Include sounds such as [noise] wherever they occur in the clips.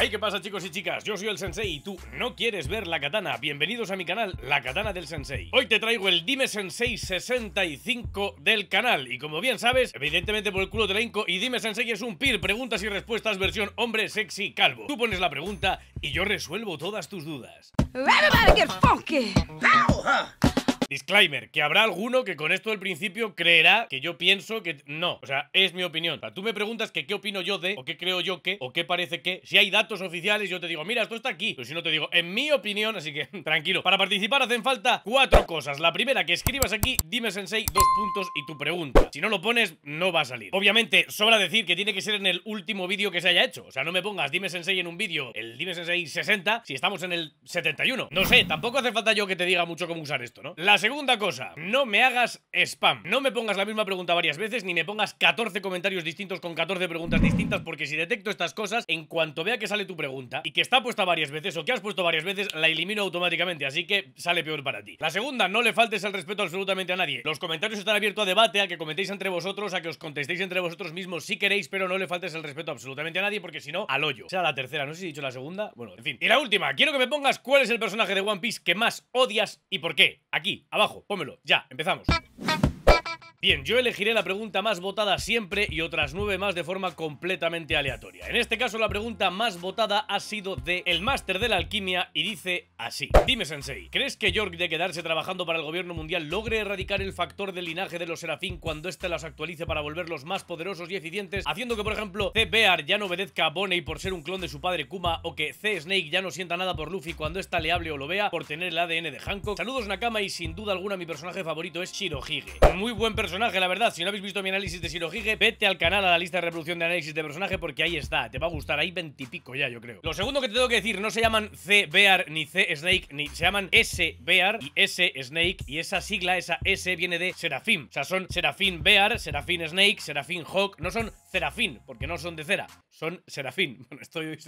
Hey, ¿qué pasa chicos y chicas? Yo soy el Sensei y tú no quieres ver la katana. Bienvenidos a mi canal, La Katana del Sensei. Hoy te traigo el Dime Sensei 65 del canal. Y como bien sabes, evidentemente por el culo te la y Dime Sensei es un PIR, preguntas y respuestas versión hombre sexy calvo. Tú pones la pregunta y yo resuelvo todas tus dudas. Disclaimer, que habrá alguno que con esto del principio creerá que yo pienso que no. O sea, es mi opinión. O sea, tú me preguntas que qué opino yo de, o qué creo yo que, o qué parece que. Si hay datos oficiales, yo te digo, mira, esto está aquí. Pero si no te digo, en mi opinión, así que [laughs] tranquilo. Para participar hacen falta cuatro cosas. La primera, que escribas aquí, dime sensei, dos puntos y tu pregunta. Si no lo pones, no va a salir. Obviamente, sobra decir que tiene que ser en el último vídeo que se haya hecho. O sea, no me pongas dime sensei en un vídeo, el dime sensei 60, si estamos en el 71. No sé, tampoco hace falta yo que te diga mucho cómo usar esto, ¿no? Las segunda cosa, no me hagas spam. No me pongas la misma pregunta varias veces ni me pongas 14 comentarios distintos con 14 preguntas distintas porque si detecto estas cosas, en cuanto vea que sale tu pregunta y que está puesta varias veces o que has puesto varias veces, la elimino automáticamente, así que sale peor para ti. La segunda, no le faltes el respeto absolutamente a nadie. Los comentarios están abiertos a debate, a que comentéis entre vosotros, a que os contestéis entre vosotros mismos si queréis, pero no le faltes el respeto absolutamente a nadie porque si no, al hoyo. O sea la tercera, no sé si he dicho la segunda, bueno, en fin. Y la última, quiero que me pongas cuál es el personaje de One Piece que más odias y por qué. Aquí, Abajo, pónmelo, ya, empezamos. Bien, yo elegiré la pregunta más votada siempre y otras nueve más de forma completamente aleatoria. En este caso la pregunta más votada ha sido de El Máster de la Alquimia y dice así. Dime Sensei, ¿crees que York de quedarse trabajando para el gobierno mundial logre erradicar el factor del linaje de los Serafín cuando éste las actualice para volverlos más poderosos y eficientes, haciendo que por ejemplo C. Bear ya no obedezca a Bonnie por ser un clon de su padre Kuma o que C. Snake ya no sienta nada por Luffy cuando ésta leable o lo vea por tener el ADN de Hancock? Saludos Nakama y sin duda alguna mi personaje favorito es Shirohige. Muy buen personaje personaje, la verdad. Si no habéis visto mi análisis de Shirohige, vete al canal a la lista de reproducción de análisis de personaje porque ahí está. Te va a gustar. Hay veintipico ya, yo creo. Lo segundo que te tengo que decir, no se llaman C Bear ni C Snake, ni se llaman S Bear y S Snake. Y esa sigla, esa S, viene de Serafim. O sea, son Serafín Bear, Serafín Snake, Serafín Hawk. No son Serafín, porque no son de cera. Son Serafín. [laughs] Bueno, estoy hoy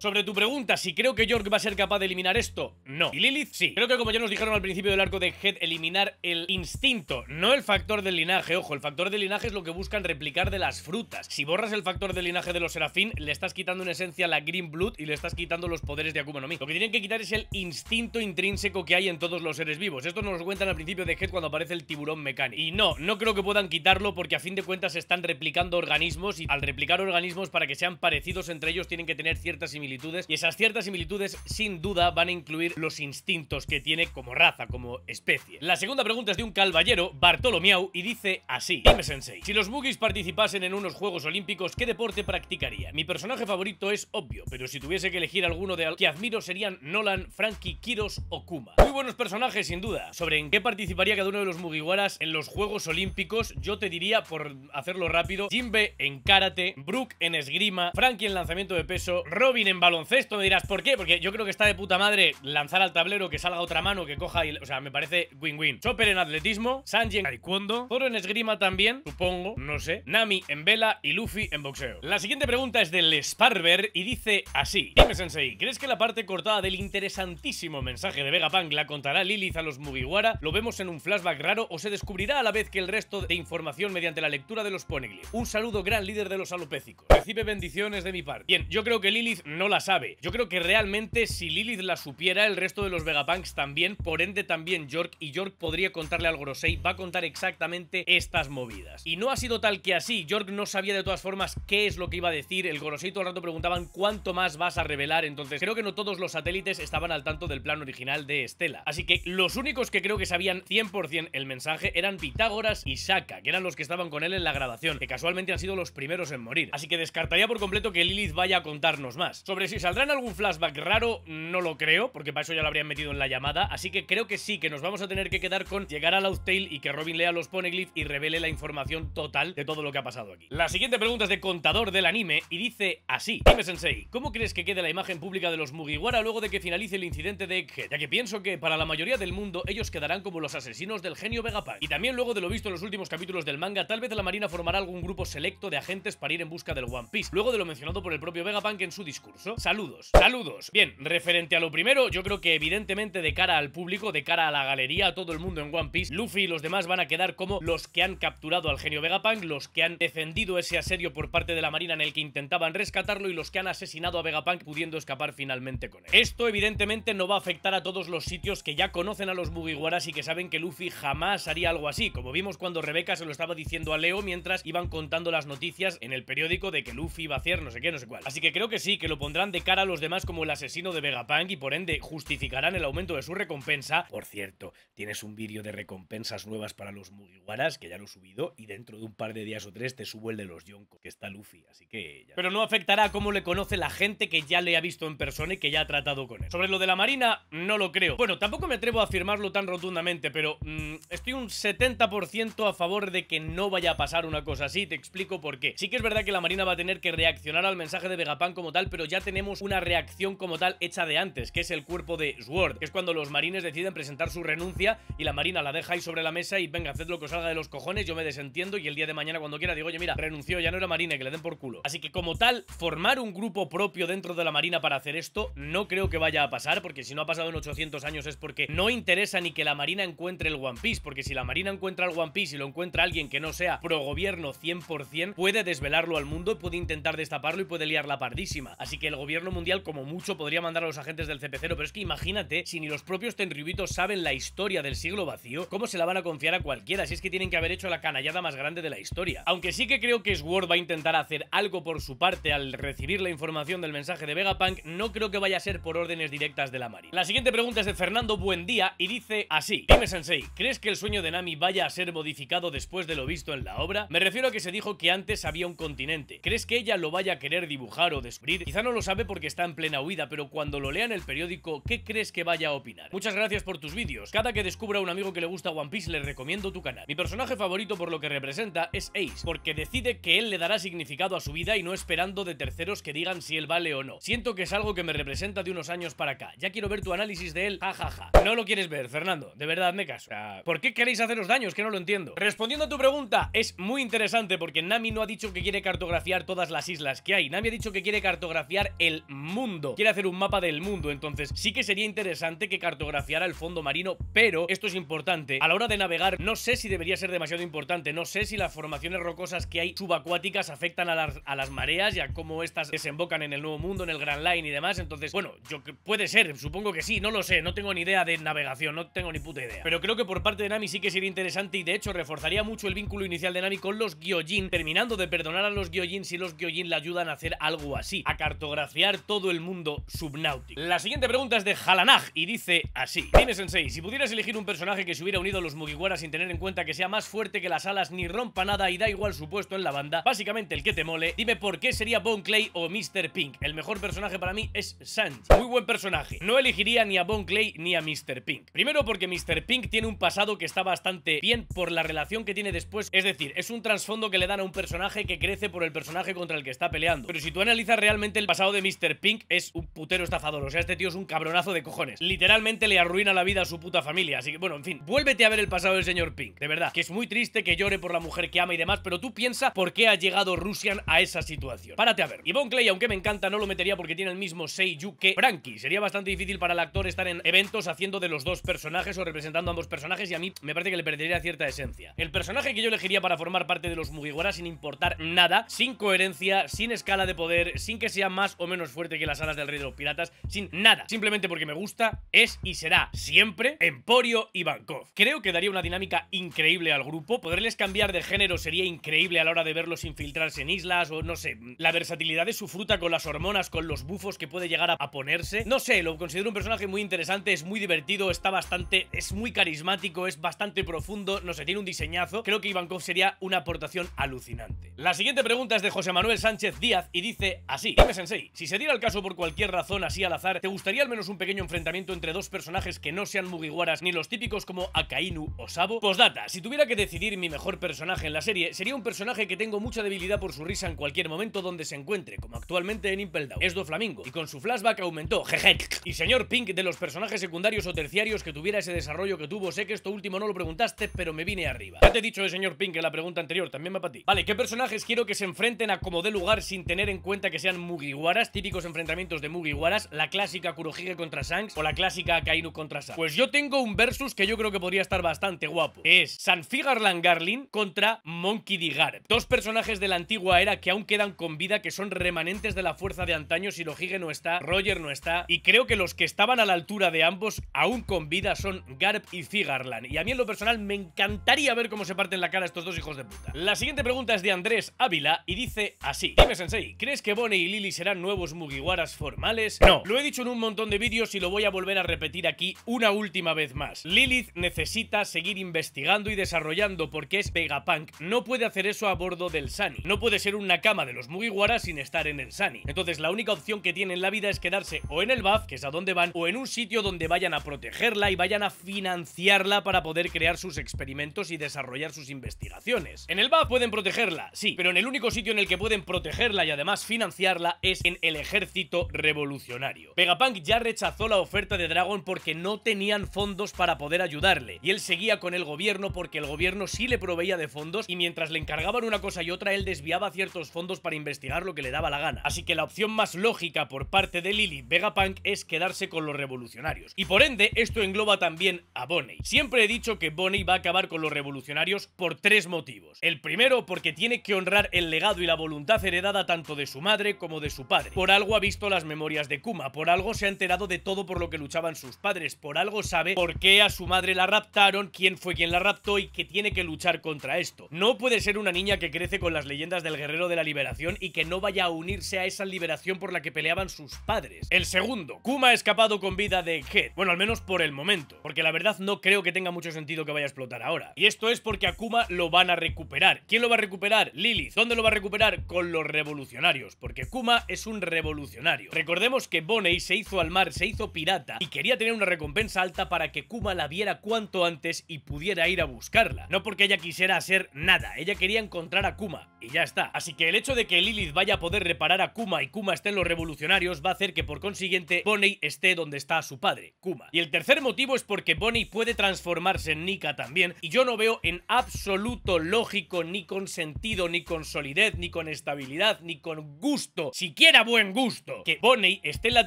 Sobre tu pregunta, si creo que York va a ser capaz de eliminar esto, no. Y Lilith, sí. Creo que como ya nos dijeron al principio del arco de Head, eliminar el instinto, no el factor del linaje, ojo, el factor de linaje es lo que buscan replicar de las frutas. Si borras el factor de linaje de los Serafín, le estás quitando en esencia la Green Blood y le estás quitando los poderes de Akuma no Mi. Lo que tienen que quitar es el instinto intrínseco que hay en todos los seres vivos. Esto nos lo cuentan al principio de Head cuando aparece el tiburón mecánico. Y no, no creo que puedan quitarlo porque a fin de cuentas están replicando organismos y al replicar organismos para que sean parecidos entre ellos tienen que tener ciertas similitudes y esas ciertas similitudes sin duda van a incluir los instintos que tiene como raza, como especie. La segunda pregunta es de un caballero, Bartolomiau, y dice dice así. Dime Sensei, si los Boogies participasen en unos Juegos Olímpicos, ¿qué deporte practicaría? Mi personaje favorito es obvio, pero si tuviese que elegir alguno de al que admiro serían Nolan, Frankie, Kiros o Kuma. Muy buenos personajes sin duda. Sobre en qué participaría cada uno de los Mugiwaras en los Juegos Olímpicos, yo te diría, por hacerlo rápido, Jimbe en karate, Brook en esgrima, Frankie en lanzamiento de peso, Robin en baloncesto, me dirás, ¿por qué? Porque yo creo que está de puta madre lanzar al tablero, que salga otra mano, que coja y... O sea, me parece win-win. Chopper en atletismo, Sanji en taekwondo, en esgrima también, supongo, no sé. Nami en vela y Luffy en boxeo. La siguiente pregunta es del Sparber y dice así. Dime, Sensei, ¿crees que la parte cortada del interesantísimo mensaje de Vegapunk la contará Lilith a los Mugiwara? ¿Lo vemos en un flashback raro o se descubrirá a la vez que el resto de información mediante la lectura de los poneglyphs? Un saludo gran líder de los alopécicos. Recibe bendiciones de mi par. Bien, yo creo que Lilith no la sabe. Yo creo que realmente si Lilith la supiera, el resto de los Vegapunks también, por ende también York, y York podría contarle al Gorosei, va a contar exactamente estas movidas. Y no ha sido tal que así, York no sabía de todas formas qué es lo que iba a decir, el gorosito Al rato preguntaban cuánto más vas a revelar, entonces creo que no todos los satélites estaban al tanto del plan original de Estela. Así que los únicos que creo que sabían 100% el mensaje eran Pitágoras y Shaka, que eran los que estaban con él en la grabación, que casualmente han sido los primeros en morir. Así que descartaría por completo que Lilith vaya a contarnos más. Sobre si En algún flashback raro, no lo creo, porque para eso ya lo habrían metido en la llamada, así que creo que sí, que nos vamos a tener que quedar con llegar a Loudtail y que Robin Lea los pone y revele la información total de todo lo que ha pasado aquí. La siguiente pregunta es de contador del anime y dice así. Dime, Sensei, ¿cómo crees que quede la imagen pública de los Mugiwara luego de que finalice el incidente de Egghead? Ya que pienso que para la mayoría del mundo ellos quedarán como los asesinos del genio Vegapunk. Y también luego de lo visto en los últimos capítulos del manga, tal vez la Marina formará algún grupo selecto de agentes para ir en busca del One Piece, luego de lo mencionado por el propio Vegapunk en su discurso. Saludos, saludos. Bien, referente a lo primero, yo creo que evidentemente de cara al público, de cara a la galería, a todo el mundo en One Piece, Luffy y los demás van a quedar como los que han capturado al genio Vegapunk, los que han defendido ese asedio por parte de la Marina en el que intentaban rescatarlo y los que han asesinado a Vegapunk pudiendo escapar finalmente con él. Esto evidentemente no va a afectar a todos los sitios que ya conocen a los Mugiwaras y que saben que Luffy jamás haría algo así, como vimos cuando Rebeca se lo estaba diciendo a Leo mientras iban contando las noticias en el periódico de que Luffy iba a hacer no sé qué, no sé cuál. Así que creo que sí, que lo pondrán de cara a los demás como el asesino de Vegapunk y por ende justificarán el aumento de su recompensa. Por cierto, tienes un vídeo de recompensas nuevas para los Mugiwaras que ya lo he subido, y dentro de un par de días o tres te subo el de los Yonko, que está Luffy, así que ya. Pero no afectará a cómo le conoce la gente que ya le ha visto en persona y que ya ha tratado con él. Sobre lo de la Marina, no lo creo. Bueno, tampoco me atrevo a afirmarlo tan rotundamente, pero mm, estoy un 70% a favor de que no vaya a pasar una cosa así, te explico por qué. Sí que es verdad que la Marina va a tener que reaccionar al mensaje de Vegapunk como tal, pero ya tenemos una reacción como tal hecha de antes, que es el cuerpo de Sword, que es cuando los marines deciden presentar su renuncia y la Marina la deja ahí sobre la mesa y venga, haced lo que os de los cojones, yo me desentiendo y el día de mañana cuando quiera digo, oye, mira, renunció, ya no era marina, que le den por culo. Así que como tal, formar un grupo propio dentro de la marina para hacer esto no creo que vaya a pasar, porque si no ha pasado en 800 años es porque no interesa ni que la marina encuentre el One Piece, porque si la marina encuentra el One Piece y lo encuentra alguien que no sea pro gobierno 100%, puede desvelarlo al mundo, puede intentar destaparlo y puede liar la pardísima. Así que el gobierno mundial como mucho podría mandar a los agentes del cp pero es que imagínate si ni los propios tenryubitos saben la historia del siglo vacío, ¿cómo se la van a confiar a cualquiera? Si es que tienen que haber hecho la canallada más grande de la historia. Aunque sí que creo que Sword va a intentar hacer algo por su parte al recibir la información del mensaje de Vegapunk, no creo que vaya a ser por órdenes directas de la Mari. La siguiente pregunta es de Fernando Buendía y dice así. Dime Sensei, ¿crees que el sueño de Nami vaya a ser modificado después de lo visto en la obra? Me refiero a que se dijo que antes había un continente. ¿Crees que ella lo vaya a querer dibujar o descubrir? Quizá no lo sabe porque está en plena huida, pero cuando lo lea en el periódico, ¿qué crees que vaya a opinar? Muchas gracias por tus vídeos. Cada que descubra un amigo que le gusta One Piece, le recomiendo tu canal personaje favorito por lo que representa es Ace, porque decide que él le dará significado a su vida y no esperando de terceros que digan si él vale o no. Siento que es algo que me representa de unos años para acá. Ya quiero ver tu análisis de él, jajaja. Ja, No lo quieres ver, Fernando, de verdad me caso. ¿Por qué queréis haceros daños? Que no lo entiendo. Respondiendo a tu pregunta, es muy interesante porque Nami no ha dicho que quiere cartografiar todas las islas que hay. Nami ha dicho que quiere cartografiar el mundo. Quiere hacer un mapa del mundo, entonces sí que sería interesante que cartografiara el fondo marino, pero esto es importante. A la hora de navegar, no sé si debería ser demasiado importante. No sé si las formaciones rocosas que hay subacuáticas afectan a las, mareas y a cómo estas desembocan en el Nuevo Mundo, en el Grand Line y demás. Entonces, bueno, yo puede ser, supongo que sí, no lo sé, no tengo ni idea de navegación, no tengo ni puta idea. Pero creo que por parte de Nami sí que sería interesante y de hecho reforzaría mucho el vínculo inicial de Nami con los Gyojin, terminando de perdonar a los Gyojin si los Gyojin le ayudan a hacer algo así, a cartografiar todo el mundo subnáutico. La siguiente pregunta es de Halanag y dice así: Dime Sensei, si pudieras elegir un personaje que se hubiera unido a los Mugiwara sin tener en cuenta que sea más fuerte que las alas ni rompa nada y da igual su puesto en la banda, básicamente el que te mole, dime por qué sería Bone Clay o Mr. Pink. El mejor personaje para mí es Sanji. Muy buen personaje. No elegiría ni a Bone Clay ni a Mr. Pink. Primero porque Mr. Pink tiene un pasado que está bastante bien por la relación que tiene después. Es decir, es un trasfondo que le dan a un personaje que crece por el personaje contra el que está peleando. Pero si tú analizas realmente el pasado de Mr. Pink, es un putero estafador. O sea, este tío es un cabronazo de cojones. Literalmente le arruina la vida a su puta familia. Así que, bueno, en fin, vuélvete a ver el pasado del señor Pink. De verdad que es muy triste que llore por la mujer que ama y demás, pero tú piensa por qué ha llegado Russian a esa situación. Párate a ver. Yvonne Clay, aunque me encanta, no lo metería porque tiene el mismo Seiyu que Frankie. Sería bastante difícil para el actor estar en eventos haciendo de los dos personajes o representando a ambos personajes y a mí me parece que le perdería cierta esencia. El personaje que yo elegiría para formar parte de los Mugiwara sin importar nada, sin coherencia, sin escala de poder, sin que sea más o menos fuerte que las alas del rey de los piratas, sin nada, simplemente porque me gusta, es y será siempre Emporio y Creo que daría una dinámica increíble al grupo. Poderles cambiar de género sería increíble a la hora de verlos infiltrarse en islas o no sé. La versatilidad de su fruta con las hormonas, con los bufos que puede llegar a ponerse. No sé, lo considero un personaje muy interesante, es muy divertido, está bastante, es muy carismático, es bastante profundo, no sé, tiene un diseñazo. Creo que Ivankov sería una aportación alucinante. La siguiente pregunta es de José Manuel Sánchez Díaz y dice así. Dime, Sensei, si se diera el caso por cualquier razón así al azar, ¿te gustaría al menos un pequeño enfrentamiento entre dos personajes que no sean Mugiwaras ni los típicos como Akainu o Sabo? Posdata, si si tuviera que decidir mi mejor personaje en la serie, sería un personaje que tengo mucha debilidad por su risa en cualquier momento donde se encuentre, como actualmente en Impel Down. Es do Flamingo, y con su flashback aumentó, jeje. Y señor Pink, de los personajes secundarios o terciarios que tuviera ese desarrollo que tuvo, sé que esto último no lo preguntaste, pero me vine arriba. Ya te he dicho de eh, señor Pink en la pregunta anterior, también me para ti. Vale, ¿qué personajes quiero que se enfrenten a como de lugar sin tener en cuenta que sean Mugiwaras, típicos enfrentamientos de Mugiwaras, la clásica Kurohige contra Shanks o la clásica kainu contra Shanks. Pues yo tengo un versus que yo creo que podría estar bastante guapo. Es San Figarland Garlin contra Monkey D. Garp. Dos personajes de la antigua era que aún quedan con vida, que son remanentes de la fuerza de antaño. Sirohige no está, Roger no está. Y creo que los que estaban a la altura de ambos, aún con vida, son Garp y Figarland. Y a mí en lo personal me encantaría ver cómo se parten la cara estos dos hijos de puta. La siguiente pregunta es de Andrés Ávila y dice así. Dime, Sensei, ¿crees que Bonnie y Lily serán nuevos Mugiwaras formales? No. Lo he dicho en un montón de vídeos y lo voy a volver a repetir aquí una última vez más. Lilith necesita seguir investigando y desarrollando porque es Vegapunk, no puede hacer eso a bordo del Sunny. No puede ser una cama de los Mugiwaras sin estar en el Sunny. Entonces la única opción que tiene en la vida es quedarse o en el BAF, que es a donde van, o en un sitio donde vayan a protegerla y vayan a financiarla para poder crear sus experimentos y desarrollar sus investigaciones. En el BAF pueden protegerla, sí, pero en el único sitio en el que pueden protegerla y además financiarla es en el ejército revolucionario. Vegapunk ya rechazó la oferta de Dragon porque no tenían fondos para poder ayudarle y él seguía con el gobierno porque que el gobierno sí le proveía de fondos y mientras le encargaban una cosa y otra, él desviaba ciertos fondos para investigar lo que le daba la gana. Así que la opción más lógica por parte de Lily Vegapunk es quedarse con los revolucionarios. Y por ende, esto engloba también a Bonnie Siempre he dicho que Bonnie va a acabar con los revolucionarios por tres motivos. El primero, porque tiene que honrar el legado y la voluntad heredada tanto de su madre como de su padre. Por algo ha visto las memorias de Kuma, por algo se ha enterado de todo por lo que luchaban sus padres, por algo sabe por qué a su madre la raptaron, quién fue quien la raptó que tiene que luchar contra esto. No puede ser una niña que crece con las leyendas del guerrero de la liberación y que no vaya a unirse a esa liberación por la que peleaban sus padres. El segundo, Kuma ha escapado con vida de Head. Bueno, al menos por el momento, porque la verdad no creo que tenga mucho sentido que vaya a explotar ahora. Y esto es porque a Kuma lo van a recuperar. ¿Quién lo va a recuperar? Lilith. ¿Dónde lo va a recuperar? Con los revolucionarios, porque Kuma es un revolucionario. Recordemos que Bonney se hizo al mar, se hizo pirata y quería tener una recompensa alta para que Kuma la viera cuanto antes y pudiera ir a buscar no porque ella quisiera hacer nada, ella quería encontrar a Kuma. Y ya está. Así que el hecho de que Lilith vaya a poder reparar a Kuma y Kuma esté en los revolucionarios va a hacer que por consiguiente Bonnie esté donde está su padre, Kuma. Y el tercer motivo es porque Bonnie puede transformarse en Nika también y yo no veo en absoluto lógico ni con sentido, ni con solidez, ni con estabilidad, ni con gusto, siquiera buen gusto, que Bonnie esté en la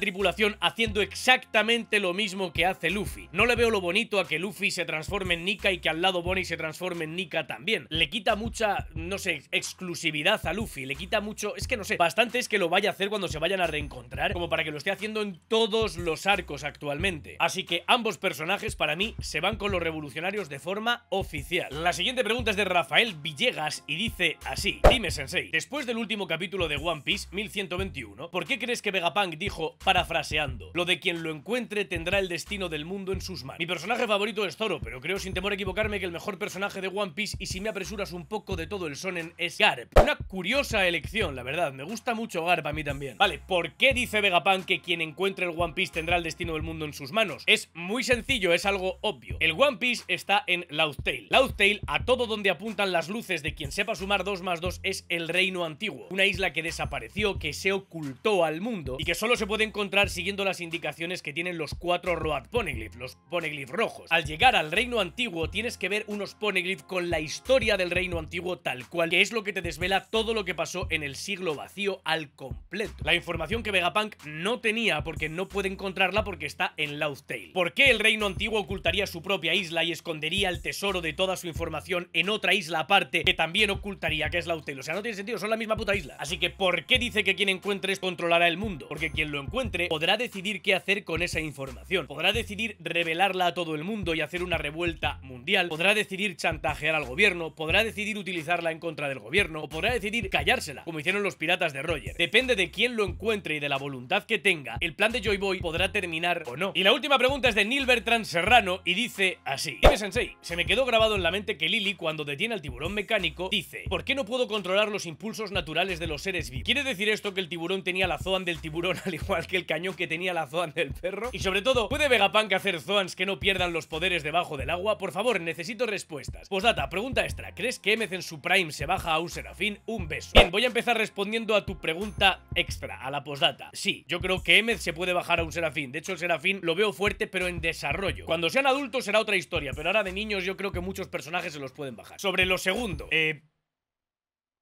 tripulación haciendo exactamente lo mismo que hace Luffy. No le veo lo bonito a que Luffy se transforme en Nika y que al lado Bonnie se transforme en Nika también. Le quita mucha, no sé, exclusividad exclusividad a Luffy, le quita mucho, es que no sé, bastante es que lo vaya a hacer cuando se vayan a reencontrar, como para que lo esté haciendo en todos los arcos actualmente. Así que ambos personajes para mí se van con los revolucionarios de forma oficial. La siguiente pregunta es de Rafael Villegas y dice así, dime Sensei, después del último capítulo de One Piece 1121, ¿por qué crees que Vegapunk dijo, parafraseando, lo de quien lo encuentre tendrá el destino del mundo en sus manos? Mi personaje favorito es Zoro, pero creo sin temor a equivocarme que el mejor personaje de One Piece y si me apresuras un poco de todo el sonen es Guy, una curiosa elección, la verdad. Me gusta mucho Garp a mí también. Vale, ¿por qué dice Vegapunk que quien encuentre el One Piece tendrá el destino del mundo en sus manos? Es muy sencillo, es algo obvio. El One Piece está en Loudtail. tail a todo donde apuntan las luces de quien sepa sumar 2 más 2, es el Reino Antiguo. Una isla que desapareció, que se ocultó al mundo y que solo se puede encontrar siguiendo las indicaciones que tienen los cuatro Road Poneglyph, los Poneglyph rojos. Al llegar al Reino Antiguo tienes que ver unos Poneglyph con la historia del Reino Antiguo tal cual, que es lo que te desvela todo lo que pasó en el siglo vacío al completo. La información que Vegapunk no tenía porque no puede encontrarla porque está en Louth ¿Por qué el reino antiguo ocultaría su propia isla y escondería el tesoro de toda su información en otra isla aparte que también ocultaría que es Loud O sea, no tiene sentido, son la misma puta isla. Así que, ¿por qué dice que quien encuentres controlará el mundo? Porque quien lo encuentre podrá decidir qué hacer con esa información. Podrá decidir revelarla a todo el mundo y hacer una revuelta mundial. Podrá decidir chantajear al gobierno. Podrá decidir utilizarla en contra del gobierno o podrá decidir callársela, como hicieron los piratas de Roger. Depende de quién lo encuentre y de la voluntad que tenga, el plan de Joy Boy podrá terminar o no. Y la última pregunta es de Nilbert Bertrand Serrano y dice así. Dime Sensei, se me quedó grabado en la mente que Lily cuando detiene al tiburón mecánico dice ¿Por qué no puedo controlar los impulsos naturales de los seres vivos? ¿Quiere decir esto que el tiburón tenía la zoan del tiburón [laughs] al igual que el cañón que tenía la zoan del perro? Y sobre todo, ¿puede Vegapunk hacer zoans que no pierdan los poderes debajo del agua? Por favor, necesito respuestas. Posdata, pregunta extra. ¿Crees que M en su prime se baja a Serafín, un beso. Bien, voy a empezar respondiendo a tu pregunta extra, a la postdata. Sí, yo creo que Emmet se puede bajar a un Serafín. De hecho, el Serafín lo veo fuerte, pero en desarrollo. Cuando sean adultos será otra historia, pero ahora de niños yo creo que muchos personajes se los pueden bajar. Sobre lo segundo, eh...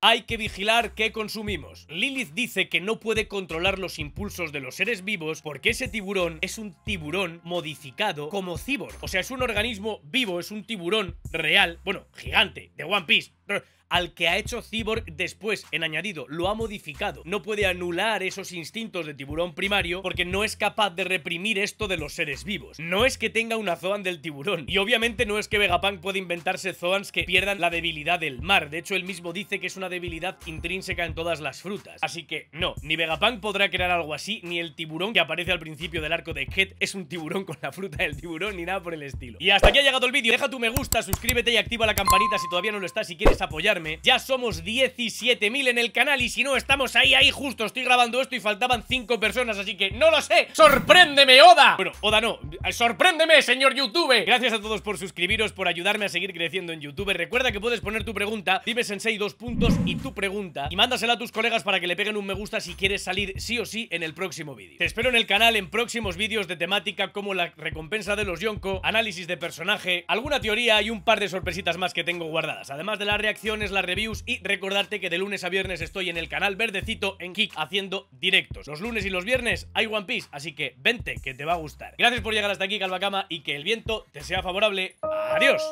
Hay que vigilar qué consumimos. Lilith dice que no puede controlar los impulsos de los seres vivos porque ese tiburón es un tiburón modificado como cibor. O sea, es un organismo vivo, es un tiburón real, bueno, gigante, de One Piece, al que ha hecho Cyborg después en añadido, lo ha modificado. No puede anular esos instintos de tiburón primario porque no es capaz de reprimir esto de los seres vivos. No es que tenga una Zoan del tiburón. Y obviamente no es que Vegapunk pueda inventarse Zoans que pierdan la debilidad del mar. De hecho, él mismo dice que es una debilidad intrínseca en todas las frutas. Así que no, ni Vegapunk podrá crear algo así, ni el tiburón que aparece al principio del arco de Ket es un tiburón con la fruta del tiburón, ni nada por el estilo. Y hasta aquí ha llegado el vídeo. Deja tu me gusta, suscríbete y activa la campanita si todavía no lo estás, si quieres apoyarme. Ya somos 17.000 en el canal y si no, estamos ahí, ahí justo. Estoy grabando esto y faltaban 5 personas, así que no lo sé. ¡Sorpréndeme, Oda! Bueno, Oda no. Eh, ¡Sorpréndeme, señor YouTube! Gracias a todos por suscribiros, por ayudarme a seguir creciendo en YouTube. Recuerda que puedes poner tu pregunta, dime sensei dos puntos y tu pregunta y mándasela a tus colegas para que le peguen un me gusta si quieres salir sí o sí en el próximo vídeo. Te espero en el canal en próximos vídeos de temática como la recompensa de los Yonko, análisis de personaje, alguna teoría y un par de sorpresitas más que tengo guardadas, además de la acciones, las reviews y recordarte que de lunes a viernes estoy en el canal verdecito en kick haciendo directos. Los lunes y los viernes hay One Piece, así que vente que te va a gustar. Gracias por llegar hasta aquí, Calvacama, y que el viento te sea favorable. ¡Adiós!